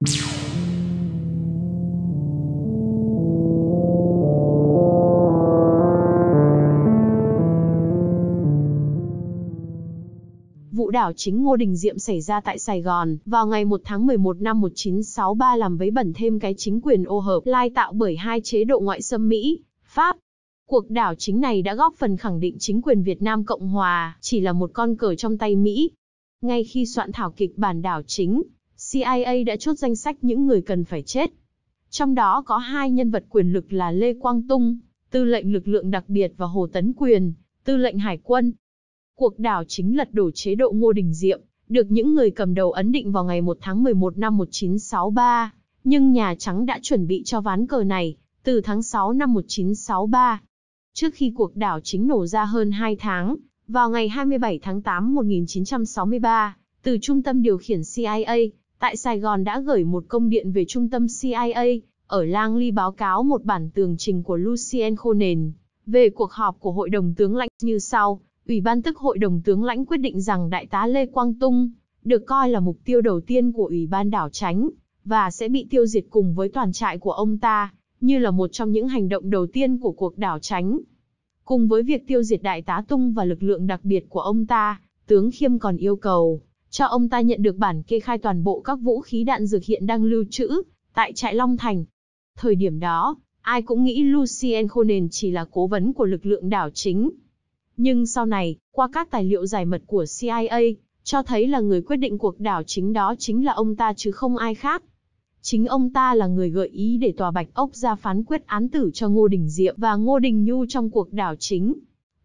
Vụ đảo chính Ngô Đình Diệm xảy ra tại Sài Gòn vào ngày 1 tháng 11 năm 1963 làm vấy bẩn thêm cái chính quyền ô hợp lai tạo bởi hai chế độ ngoại xâm Mỹ, Pháp. Cuộc đảo chính này đã góp phần khẳng định chính quyền Việt Nam Cộng Hòa chỉ là một con cờ trong tay Mỹ. Ngay khi soạn thảo kịch bản đảo chính, CIA đã chốt danh sách những người cần phải chết. Trong đó có hai nhân vật quyền lực là Lê Quang Tung, tư lệnh lực lượng đặc biệt và Hồ Tấn Quyền, tư lệnh hải quân. Cuộc đảo chính lật đổ chế độ Ngô Đình Diệm, được những người cầm đầu ấn định vào ngày 1 tháng 11 năm 1963, nhưng Nhà Trắng đã chuẩn bị cho ván cờ này từ tháng 6 năm 1963. Trước khi cuộc đảo chính nổ ra hơn 2 tháng, vào ngày 27 tháng 8 1963, từ trung tâm điều khiển CIA, tại Sài Gòn đã gửi một công điện về trung tâm CIA, ở Lang Ly báo cáo một bản tường trình của Lucien Khonen về cuộc họp của Hội đồng tướng lãnh như sau. Ủy ban tức Hội đồng tướng lãnh quyết định rằng Đại tá Lê Quang Tung được coi là mục tiêu đầu tiên của Ủy ban đảo tránh và sẽ bị tiêu diệt cùng với toàn trại của ông ta, như là một trong những hành động đầu tiên của cuộc đảo tránh. Cùng với việc tiêu diệt Đại tá Tung và lực lượng đặc biệt của ông ta, tướng Khiêm còn yêu cầu cho ông ta nhận được bản kê khai toàn bộ các vũ khí đạn dược hiện đang lưu trữ tại trại Long Thành. Thời điểm đó, ai cũng nghĩ Lucien Conan chỉ là cố vấn của lực lượng đảo chính. Nhưng sau này, qua các tài liệu giải mật của CIA, cho thấy là người quyết định cuộc đảo chính đó chính là ông ta chứ không ai khác. Chính ông ta là người gợi ý để tòa Bạch Ốc ra phán quyết án tử cho Ngô Đình Diệm và Ngô Đình Nhu trong cuộc đảo chính.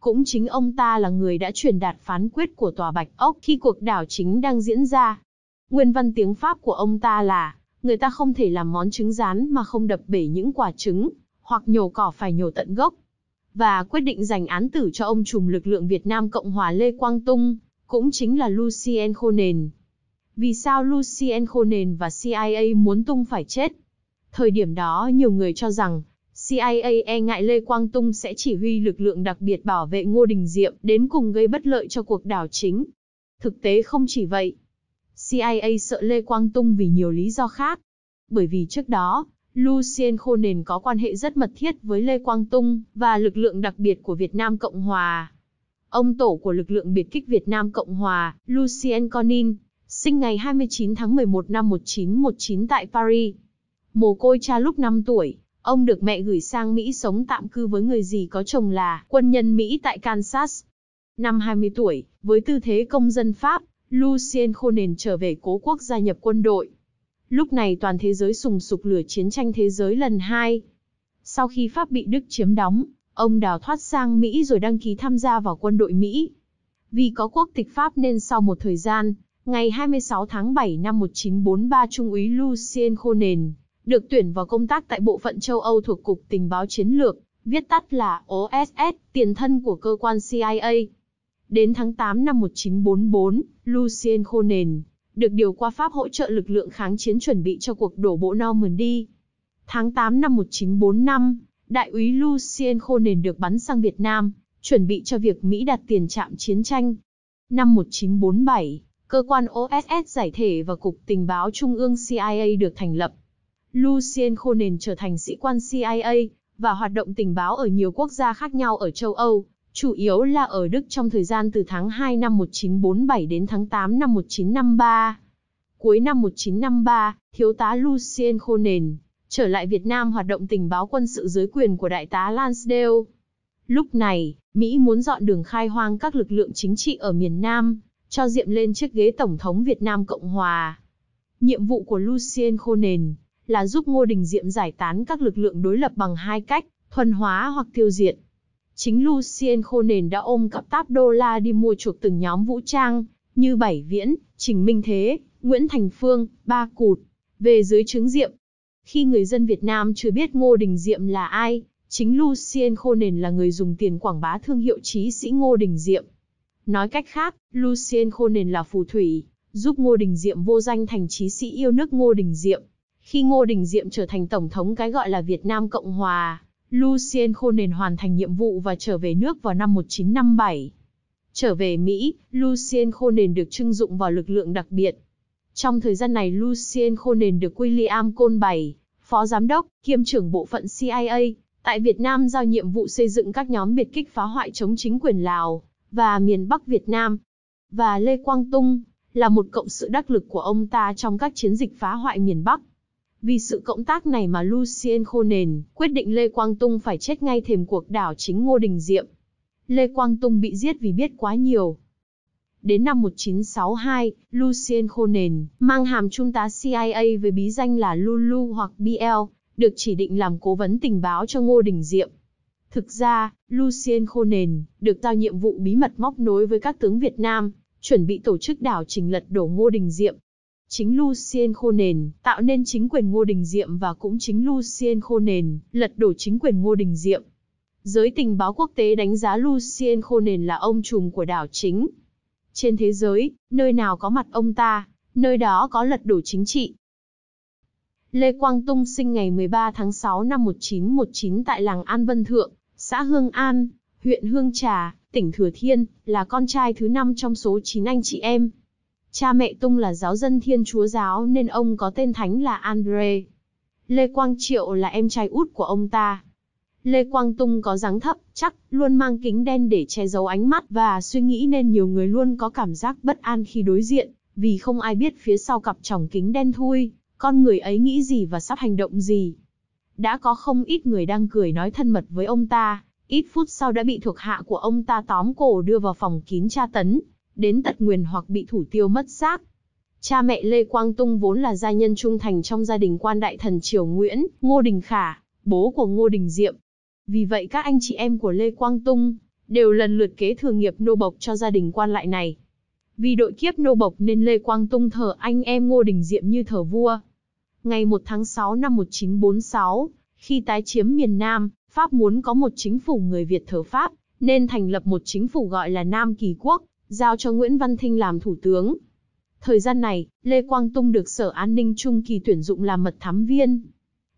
Cũng chính ông ta là người đã truyền đạt phán quyết của tòa Bạch Ốc khi cuộc đảo chính đang diễn ra. Nguyên văn tiếng Pháp của ông ta là, người ta không thể làm món trứng rán mà không đập bể những quả trứng, hoặc nhổ cỏ phải nhổ tận gốc. Và quyết định dành án tử cho ông trùm lực lượng Việt Nam Cộng hòa Lê Quang Tung, cũng chính là Lucien Khô Vì sao Lucien Khô và CIA muốn Tung phải chết? Thời điểm đó nhiều người cho rằng, CIA e ngại Lê Quang Tung sẽ chỉ huy lực lượng đặc biệt bảo vệ Ngô Đình Diệm đến cùng gây bất lợi cho cuộc đảo chính. Thực tế không chỉ vậy. CIA e sợ Lê Quang Tung vì nhiều lý do khác. Bởi vì trước đó, Lucien Khô có quan hệ rất mật thiết với Lê Quang Tung và lực lượng đặc biệt của Việt Nam Cộng Hòa. Ông tổ của lực lượng biệt kích Việt Nam Cộng Hòa, Lucien Conin, sinh ngày 29 tháng 11 năm 1919 tại Paris. Mồ côi cha lúc 5 tuổi, Ông được mẹ gửi sang Mỹ sống tạm cư với người gì có chồng là quân nhân Mỹ tại Kansas. Năm 20 tuổi, với tư thế công dân Pháp, Lucien Khonen trở về cố quốc gia nhập quân đội. Lúc này toàn thế giới sùng sục lửa chiến tranh thế giới lần hai. Sau khi Pháp bị Đức chiếm đóng, ông đào thoát sang Mỹ rồi đăng ký tham gia vào quân đội Mỹ. Vì có quốc tịch Pháp nên sau một thời gian, ngày 26 tháng 7 năm 1943 Trung úy Lucien Khonen được tuyển vào công tác tại bộ phận châu Âu thuộc Cục Tình báo Chiến lược, viết tắt là OSS, tiền thân của cơ quan CIA. Đến tháng 8 năm 1944, Lucien Khonen được điều qua Pháp hỗ trợ lực lượng kháng chiến chuẩn bị cho cuộc đổ bộ Normandy. Tháng 8 năm 1945, đại úy Lucien Khonen được bắn sang Việt Nam, chuẩn bị cho việc Mỹ đặt tiền trạm chiến tranh. Năm 1947, cơ quan OSS giải thể và Cục Tình báo Trung ương CIA được thành lập. Lucien khô trở thành sĩ quan CIA và hoạt động tình báo ở nhiều quốc gia khác nhau ở châu Âu, chủ yếu là ở Đức trong thời gian từ tháng 2 năm 1947 đến tháng 8 năm 1953. Cuối năm 1953, thiếu tá Lucien khô trở lại Việt Nam hoạt động tình báo quân sự dưới quyền của đại tá Lansdale. Lúc này, Mỹ muốn dọn đường khai hoang các lực lượng chính trị ở miền Nam, cho Diệm lên chiếc ghế Tổng thống Việt Nam Cộng Hòa. Nhiệm vụ của Lucien Khô là giúp Ngô Đình Diệm giải tán các lực lượng đối lập bằng hai cách, thuần hóa hoặc tiêu diệt. Chính Lucien Khô Nền đã ôm cặp táp đô la đi mua chuộc từng nhóm vũ trang, như Bảy Viễn, Trình Minh Thế, Nguyễn Thành Phương, Ba Cụt, về dưới trướng Diệm. Khi người dân Việt Nam chưa biết Ngô Đình Diệm là ai, chính Lucien Khô Nền là người dùng tiền quảng bá thương hiệu trí sĩ Ngô Đình Diệm. Nói cách khác, Lucien Khô Nền là phù thủy, giúp Ngô Đình Diệm vô danh thành trí sĩ yêu nước Ngô Đình Diệm. Khi Ngô Đình Diệm trở thành Tổng thống cái gọi là Việt Nam Cộng Hòa, Lucien Khôn hoàn thành nhiệm vụ và trở về nước vào năm 1957. Trở về Mỹ, Lucien Khôn được trưng dụng vào lực lượng đặc biệt. Trong thời gian này Lucien Khôn được William Côn bày, Phó Giám đốc, kiêm trưởng bộ phận CIA, tại Việt Nam giao nhiệm vụ xây dựng các nhóm biệt kích phá hoại chống chính quyền Lào và miền Bắc Việt Nam. Và Lê Quang Tung là một cộng sự đắc lực của ông ta trong các chiến dịch phá hoại miền Bắc. Vì sự cộng tác này mà Lucien khô nền, quyết định Lê Quang Tung phải chết ngay thềm cuộc đảo chính Ngô Đình Diệm. Lê Quang Tung bị giết vì biết quá nhiều. Đến năm 1962, Lucien khô mang hàm trung tá CIA với bí danh là Lulu hoặc BL, được chỉ định làm cố vấn tình báo cho Ngô Đình Diệm. Thực ra, Lucien khô được giao nhiệm vụ bí mật móc nối với các tướng Việt Nam, chuẩn bị tổ chức đảo chính lật đổ Ngô Đình Diệm, Chính Lucien Khô Nền tạo nên chính quyền Ngô Đình Diệm và cũng chính Lucien Khô Nền lật đổ chính quyền Ngô Đình Diệm. Giới tình báo quốc tế đánh giá Lucien Khô Nền là ông trùm của đảo chính. Trên thế giới, nơi nào có mặt ông ta, nơi đó có lật đổ chính trị. Lê Quang Tung sinh ngày 13 tháng 6 năm 1919 tại làng An Vân Thượng, xã Hương An, huyện Hương Trà, tỉnh Thừa Thiên, là con trai thứ năm trong số 9 anh chị em. Cha mẹ Tung là giáo dân Thiên Chúa giáo nên ông có tên thánh là Andre. Lê Quang Triệu là em trai út của ông ta. Lê Quang Tung có dáng thấp, chắc, luôn mang kính đen để che giấu ánh mắt và suy nghĩ nên nhiều người luôn có cảm giác bất an khi đối diện, vì không ai biết phía sau cặp tròng kính đen thui, con người ấy nghĩ gì và sắp hành động gì. Đã có không ít người đang cười nói thân mật với ông ta, ít phút sau đã bị thuộc hạ của ông ta tóm cổ đưa vào phòng kín tra tấn, đến tận nguyền hoặc bị thủ tiêu mất xác. Cha mẹ Lê Quang Tung vốn là gia nhân trung thành trong gia đình quan đại thần Triều Nguyễn, Ngô Đình Khả, bố của Ngô Đình Diệm. Vì vậy các anh chị em của Lê Quang Tung đều lần lượt kế thừa nghiệp nô bộc cho gia đình quan lại này. Vì đội kiếp nô bộc nên Lê Quang Tung thờ anh em Ngô Đình Diệm như thờ vua. Ngày 1 tháng 6 năm 1946, khi tái chiếm miền Nam, Pháp muốn có một chính phủ người Việt thờ Pháp, nên thành lập một chính phủ gọi là Nam Kỳ Quốc, giao cho Nguyễn Văn Thinh làm thủ tướng. Thời gian này, Lê Quang Tung được Sở An ninh Trung Kỳ tuyển dụng làm mật thám viên.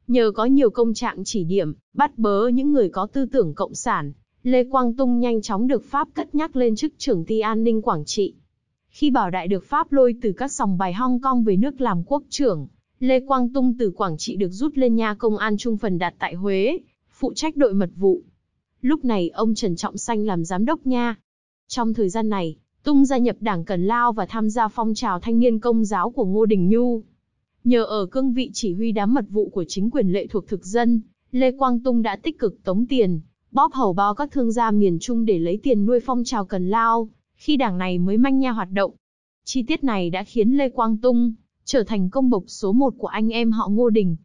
Nhờ có nhiều công trạng chỉ điểm, bắt bớ những người có tư tưởng cộng sản, Lê Quang Tung nhanh chóng được Pháp cất nhắc lên chức trưởng ty an ninh Quảng Trị. Khi Bảo Đại được Pháp lôi từ các sòng bài Hong Kong về nước làm quốc trưởng, Lê Quang Tung từ Quảng Trị được rút lên nha công an trung phần đặt tại Huế, phụ trách đội mật vụ. Lúc này ông Trần Trọng Xanh làm giám đốc nha, trong thời gian này, Tung gia nhập đảng Cần Lao và tham gia phong trào thanh niên công giáo của Ngô Đình Nhu. Nhờ ở cương vị chỉ huy đám mật vụ của chính quyền lệ thuộc thực dân, Lê Quang Tung đã tích cực tống tiền, bóp hầu bao các thương gia miền Trung để lấy tiền nuôi phong trào Cần Lao, khi đảng này mới manh nha hoạt động. Chi tiết này đã khiến Lê Quang Tung trở thành công bộc số một của anh em họ Ngô Đình.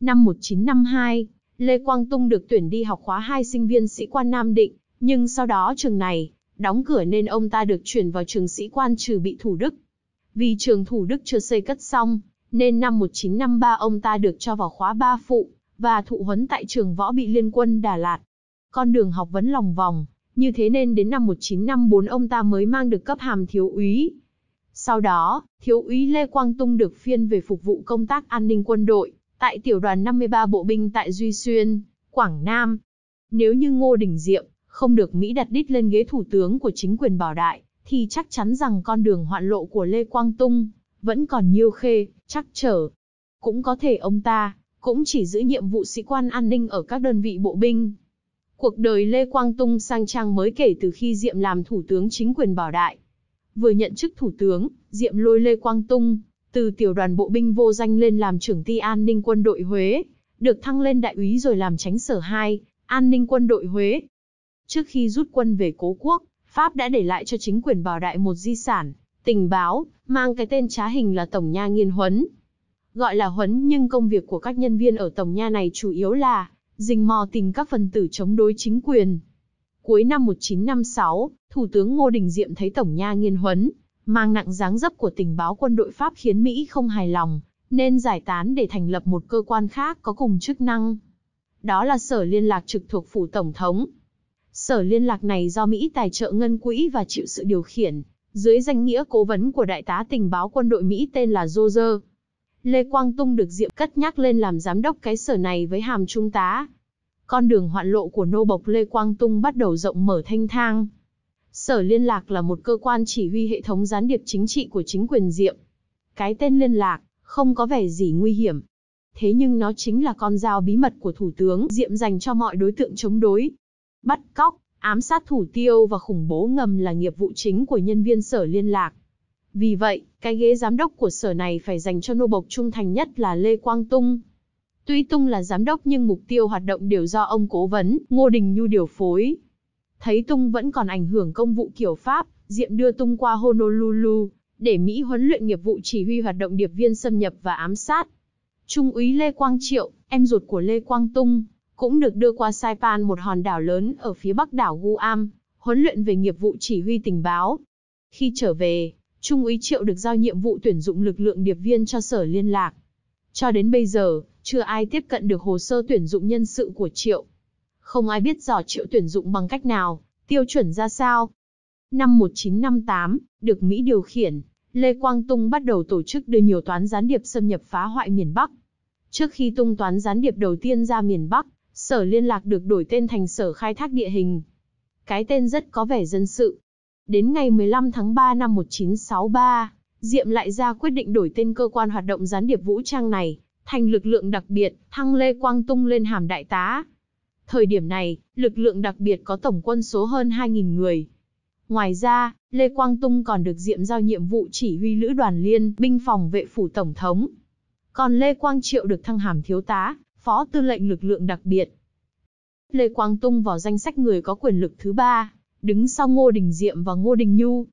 Năm 1952, Lê Quang Tung được tuyển đi học khóa hai sinh viên sĩ quan Nam Định, nhưng sau đó trường này đóng cửa nên ông ta được chuyển vào trường sĩ quan trừ bị Thủ Đức. Vì trường Thủ Đức chưa xây cất xong, nên năm 1953 ông ta được cho vào khóa ba phụ và thụ huấn tại trường võ bị liên quân Đà Lạt. Con đường học vấn lòng vòng, như thế nên đến năm 1954 ông ta mới mang được cấp hàm thiếu úy. Sau đó, thiếu úy Lê Quang Tung được phiên về phục vụ công tác an ninh quân đội tại tiểu đoàn 53 bộ binh tại Duy Xuyên, Quảng Nam. Nếu như Ngô Đình Diệm, không được Mỹ đặt đít lên ghế thủ tướng của chính quyền bảo đại, thì chắc chắn rằng con đường hoạn lộ của Lê Quang Tung vẫn còn nhiều khê, chắc trở. Cũng có thể ông ta cũng chỉ giữ nhiệm vụ sĩ quan an ninh ở các đơn vị bộ binh. Cuộc đời Lê Quang Tung sang trang mới kể từ khi Diệm làm thủ tướng chính quyền bảo đại. Vừa nhận chức thủ tướng, Diệm lôi Lê Quang Tung từ tiểu đoàn bộ binh vô danh lên làm trưởng ti an ninh quân đội Huế, được thăng lên đại úy rồi làm tránh sở 2, an ninh quân đội Huế, Trước khi rút quân về cố quốc, Pháp đã để lại cho chính quyền Bảo Đại một di sản, tình báo, mang cái tên trá hình là Tổng Nha Nghiên Huấn. Gọi là Huấn nhưng công việc của các nhân viên ở Tổng Nha này chủ yếu là rình mò tìm các phần tử chống đối chính quyền. Cuối năm 1956, Thủ tướng Ngô Đình Diệm thấy Tổng Nha Nghiên Huấn mang nặng dáng dấp của tình báo quân đội Pháp khiến Mỹ không hài lòng, nên giải tán để thành lập một cơ quan khác có cùng chức năng. Đó là Sở Liên lạc trực thuộc Phủ Tổng thống, Sở liên lạc này do Mỹ tài trợ ngân quỹ và chịu sự điều khiển, dưới danh nghĩa cố vấn của đại tá tình báo quân đội Mỹ tên là Roger. Lê Quang Tung được Diệp Cất nhắc lên làm giám đốc cái sở này với hàm trung tá. Con đường hoạn lộ của nô bộc Lê Quang Tung bắt đầu rộng mở thanh thang. Sở liên lạc là một cơ quan chỉ huy hệ thống gián điệp chính trị của chính quyền Diệm. Cái tên liên lạc không có vẻ gì nguy hiểm. Thế nhưng nó chính là con dao bí mật của Thủ tướng Diệm dành cho mọi đối tượng chống đối, bắt cóc, ám sát thủ tiêu và khủng bố ngầm là nghiệp vụ chính của nhân viên sở liên lạc. Vì vậy, cái ghế giám đốc của sở này phải dành cho nô bộc trung thành nhất là Lê Quang Tung. Tuy Tung là giám đốc nhưng mục tiêu hoạt động đều do ông cố vấn, Ngô Đình Nhu điều phối. Thấy Tung vẫn còn ảnh hưởng công vụ kiểu Pháp, Diệm đưa Tung qua Honolulu, để Mỹ huấn luyện nghiệp vụ chỉ huy hoạt động điệp viên xâm nhập và ám sát. Trung úy Lê Quang Triệu, em ruột của Lê Quang Tung, cũng được đưa qua Saipan một hòn đảo lớn ở phía bắc đảo Guam, huấn luyện về nghiệp vụ chỉ huy tình báo. Khi trở về, Trung úy Triệu được giao nhiệm vụ tuyển dụng lực lượng điệp viên cho sở liên lạc. Cho đến bây giờ, chưa ai tiếp cận được hồ sơ tuyển dụng nhân sự của Triệu. Không ai biết rõ Triệu tuyển dụng bằng cách nào, tiêu chuẩn ra sao. Năm 1958, được Mỹ điều khiển, Lê Quang Tung bắt đầu tổ chức đưa nhiều toán gián điệp xâm nhập phá hoại miền Bắc. Trước khi tung toán gián điệp đầu tiên ra miền Bắc, Sở liên lạc được đổi tên thành Sở khai thác địa hình. Cái tên rất có vẻ dân sự. Đến ngày 15 tháng 3 năm 1963, Diệm lại ra quyết định đổi tên cơ quan hoạt động gián điệp vũ trang này, thành lực lượng đặc biệt, thăng Lê Quang Tung lên hàm đại tá. Thời điểm này, lực lượng đặc biệt có tổng quân số hơn 2.000 người. Ngoài ra, Lê Quang Tung còn được Diệm giao nhiệm vụ chỉ huy lữ đoàn liên binh phòng vệ phủ tổng thống. Còn Lê Quang Triệu được thăng hàm thiếu tá, phó tư lệnh lực lượng đặc biệt. Lê Quang Tung vào danh sách người có quyền lực thứ ba, đứng sau Ngô Đình Diệm và Ngô Đình Nhu.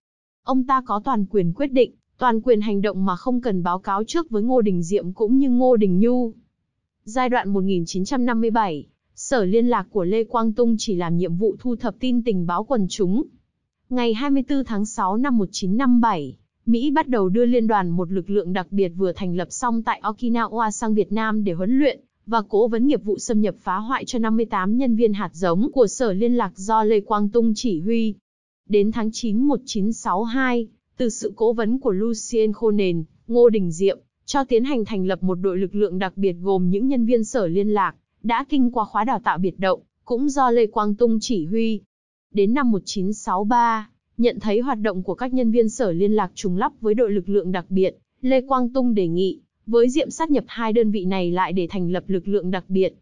Ông ta có toàn quyền quyết định, toàn quyền hành động mà không cần báo cáo trước với Ngô Đình Diệm cũng như Ngô Đình Nhu. Giai đoạn 1957, Sở Liên lạc của Lê Quang Tung chỉ làm nhiệm vụ thu thập tin tình báo quần chúng. Ngày 24 tháng 6 năm 1957, Mỹ bắt đầu đưa liên đoàn một lực lượng đặc biệt vừa thành lập xong tại Okinawa sang Việt Nam để huấn luyện, và cố vấn nghiệp vụ xâm nhập phá hoại cho 58 nhân viên hạt giống của Sở Liên lạc do Lê Quang Tung chỉ huy. Đến tháng 9 1962, từ sự cố vấn của Lucien Khô Ngô Đình Diệm, cho tiến hành thành lập một đội lực lượng đặc biệt gồm những nhân viên Sở Liên lạc, đã kinh qua khóa đào tạo biệt động, cũng do Lê Quang Tung chỉ huy. Đến năm 1963, nhận thấy hoạt động của các nhân viên Sở Liên lạc trùng lắp với đội lực lượng đặc biệt, Lê Quang Tung đề nghị với Diệm sát nhập hai đơn vị này lại để thành lập lực lượng đặc biệt.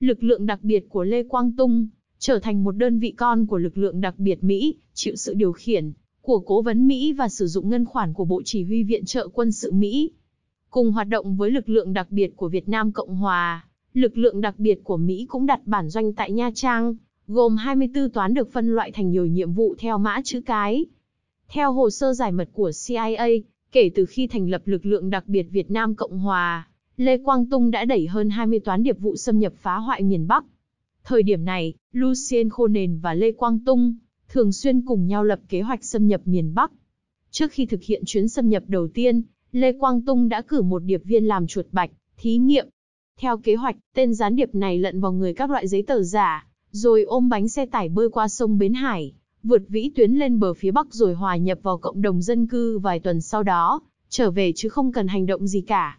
Lực lượng đặc biệt của Lê Quang Tung trở thành một đơn vị con của lực lượng đặc biệt Mỹ, chịu sự điều khiển của cố vấn Mỹ và sử dụng ngân khoản của Bộ Chỉ huy Viện trợ quân sự Mỹ. Cùng hoạt động với lực lượng đặc biệt của Việt Nam Cộng Hòa, lực lượng đặc biệt của Mỹ cũng đặt bản doanh tại Nha Trang, gồm 24 toán được phân loại thành nhiều nhiệm vụ theo mã chữ cái. Theo hồ sơ giải mật của CIA, Kể từ khi thành lập lực lượng đặc biệt Việt Nam Cộng Hòa, Lê Quang Tung đã đẩy hơn 20 toán điệp vụ xâm nhập phá hoại miền Bắc. Thời điểm này, Lucien Khô Nền và Lê Quang Tung thường xuyên cùng nhau lập kế hoạch xâm nhập miền Bắc. Trước khi thực hiện chuyến xâm nhập đầu tiên, Lê Quang Tung đã cử một điệp viên làm chuột bạch, thí nghiệm. Theo kế hoạch, tên gián điệp này lận vào người các loại giấy tờ giả, rồi ôm bánh xe tải bơi qua sông Bến Hải vượt vĩ tuyến lên bờ phía Bắc rồi hòa nhập vào cộng đồng dân cư vài tuần sau đó, trở về chứ không cần hành động gì cả.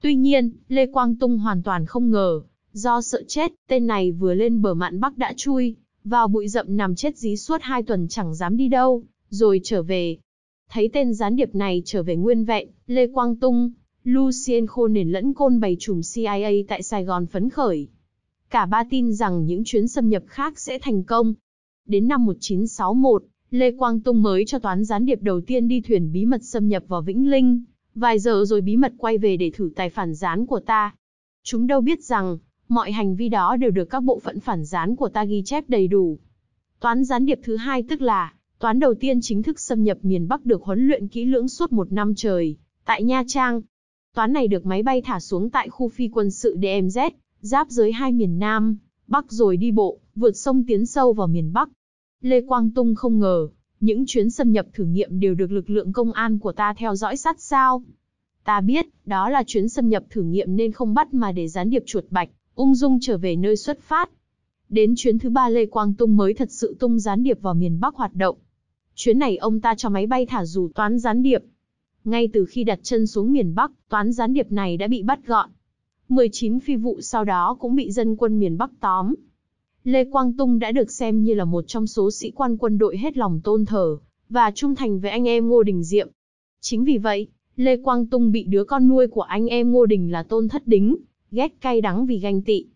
Tuy nhiên, Lê Quang Tung hoàn toàn không ngờ, do sợ chết, tên này vừa lên bờ mạn Bắc đã chui, vào bụi rậm nằm chết dí suốt hai tuần chẳng dám đi đâu, rồi trở về. Thấy tên gián điệp này trở về nguyên vẹn, Lê Quang Tung, Lucien Khô nền lẫn côn bày trùm CIA tại Sài Gòn phấn khởi. Cả ba tin rằng những chuyến xâm nhập khác sẽ thành công, đến năm 1961, Lê Quang Tung mới cho toán gián điệp đầu tiên đi thuyền bí mật xâm nhập vào Vĩnh Linh, vài giờ rồi bí mật quay về để thử tài phản gián của ta. Chúng đâu biết rằng, mọi hành vi đó đều được các bộ phận phản gián của ta ghi chép đầy đủ. Toán gián điệp thứ hai tức là, toán đầu tiên chính thức xâm nhập miền Bắc được huấn luyện kỹ lưỡng suốt một năm trời, tại Nha Trang. Toán này được máy bay thả xuống tại khu phi quân sự DMZ, giáp giới hai miền Nam, Bắc rồi đi bộ, vượt sông tiến sâu vào miền Bắc. Lê Quang Tung không ngờ, những chuyến xâm nhập thử nghiệm đều được lực lượng công an của ta theo dõi sát sao. Ta biết, đó là chuyến xâm nhập thử nghiệm nên không bắt mà để gián điệp chuột bạch, ung dung trở về nơi xuất phát. Đến chuyến thứ ba Lê Quang Tung mới thật sự tung gián điệp vào miền Bắc hoạt động. Chuyến này ông ta cho máy bay thả dù toán gián điệp. Ngay từ khi đặt chân xuống miền Bắc, toán gián điệp này đã bị bắt gọn. 19 phi vụ sau đó cũng bị dân quân miền Bắc tóm. Lê Quang Tung đã được xem như là một trong số sĩ quan quân đội hết lòng tôn thờ, và trung thành với anh em Ngô Đình Diệm. Chính vì vậy, Lê Quang Tung bị đứa con nuôi của anh em Ngô Đình là Tôn Thất Đính, ghét cay đắng vì ganh tị,